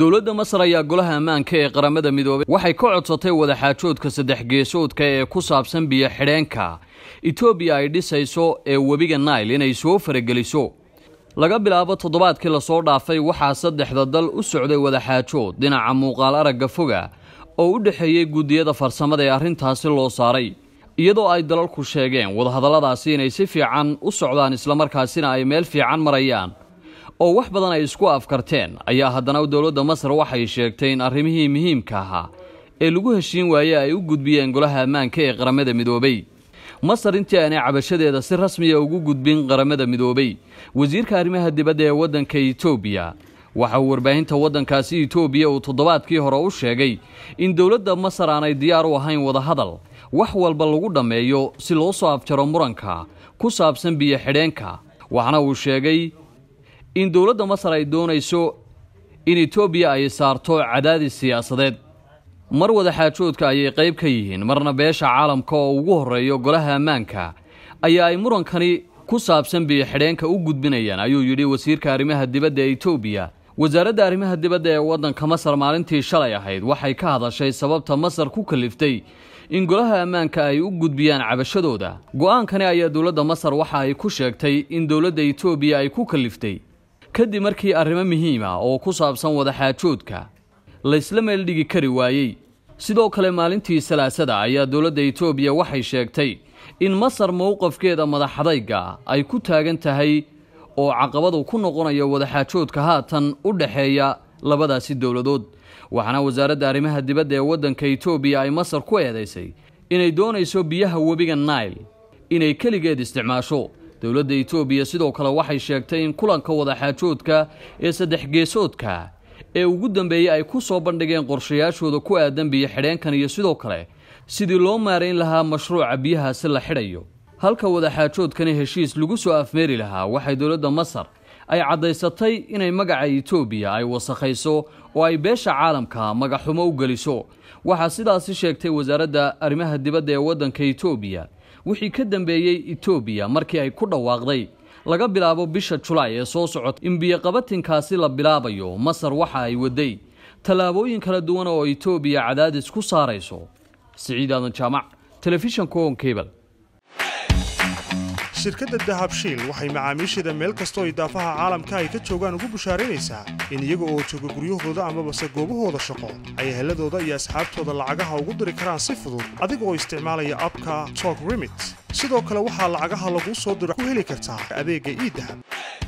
dowladda masar ayaa golaha ammaanka ee qaramada midoobey waxay ka codsatay wadaxaajoodka saddex geesoodka ee ku saabsan biyo xidheenka itoobiya ay dhisayso ee webiga nail inay soo farageliso laga bilaabo toddobaadkii lasoo dhaafay waxaa saddexda dal u socday wadaxaajood dhinaca muuqaal aragga foga oo u dhexeeyey guddiyada farsamada ee arrintaasi loo saaray iyadoo ay dalalku sheegeen wadahadalladaasi inay si fiican u socdaan islamarkaasina ay meel fiican marayaan oo wax badan ay isku afkarteen ayaa haddana dowladda masar waxay sheegtay in arrimihii muhiimka ahaa ee lagu heshiin waaye ay u gudbiyeen golaha ammaanka ee qaramada midoobey masar intii aanay cabashadeeda si rasmiya ah ugu gudbin qaramada midoobey wasiirka arrimaha dibadda ee waddanka etoobiya waxa uu warbaahinta waddankaasi etoobiya uu toddobaadkii hore u sheegay in dowladda masar aanay diyaar u ahayn wadahadal wax walba lagu dhammeeyo si loo soo afjaro muranka ku saabsan biyo xidheenka waxna uu sheegay in dowladda masar ay doonayso in etoobiya ay saarto cadaadis siyaasadeed mar wada xaajoodka ayay qayb ka yihiin marna beesha caalamka oo ugu horreeyo golaha ammaanka ayaa ay murankani ku saabsan biyoxidheenka u gudbinayaan ayuu yidhi wasiirka arrimaha dibadda ee etoobiya wasaaradda arrimaha dibadda ee waddanka masar maalintii shalay ahayd waxay ka hadashay sababta masar ku kaliftay in golaha ammaanka ay u gudbiyaan cabashadooda go'aankani ayaa dowladda masar waxa ay ku sheegtay in dowladda etoobiya ay ku kaliftay kadib markii arrimo muhiima ah oo ku saabsan wadaxaajoodka laysla meel dhigi kari waayey sidoo kale maalintii salaasada ayaa dowladda itoobiya waxay sheegtay in masar mowqafkeeda madaxadayga ay ku taagan tahay oo caqabadu ku noqonaya wadaxaajoodka haatan u dhexeeya labadaasi dowladood waxaana wasaaradda arrimaha dibadda ee waddanka itoobiya ay masar ku eedaysay inay doonayso biyaha webiga nail inay keligeed isticmaasho dowladda itoobiya sidoo kale waxay sheegtay in kulanka wadaxaajoodka ee saddex geesoodka ee ugu dambeeyey ay ku soo bandhigeen qorshayaashooda ku aadan biyo xidheenkan iyo sidoo kale sidii loo maarayn lahaa mashruuca biyahaasi la xidhayo halka wadaxaajoodkani heshiis lagu soo afmeeri lahaa waxay dowladda masar ay caddaysatay inay magaca itoobiya ay wasakhayso oo ay beesha caalamka magaxumo u geliso waxaa sidaasi sheegtay wasaaradda arrimaha dibadda ee waddanka itoobiya wixii ka dambeeyey itoobiya markii ay ku dhawaaqday laga bilaabo bisha julaay ee soo socota in biyoqabatinkaasi la bilaabayo masar waxa ay waday tallaabooyin kala duwan oo itoobiya cadaadis ku saarayso siciid aadan jaamac telefishan coon kebal shirkadda dahabshiil waxay macaamiisheeda meel kastoo idaafaha caalamka ay ka joogaan ugu bushaaraynaysaa in iyaga oo jooga guryahooda amabase goobahooda shaqo ay heladooda iyo asxaabtooda lacagaha ugu diri karaan si fudud adigoo isticmaalaya abka tok rimit sidoo kale waxaa lacagaha laguu soo diro ku heli kartaa adeegga dahab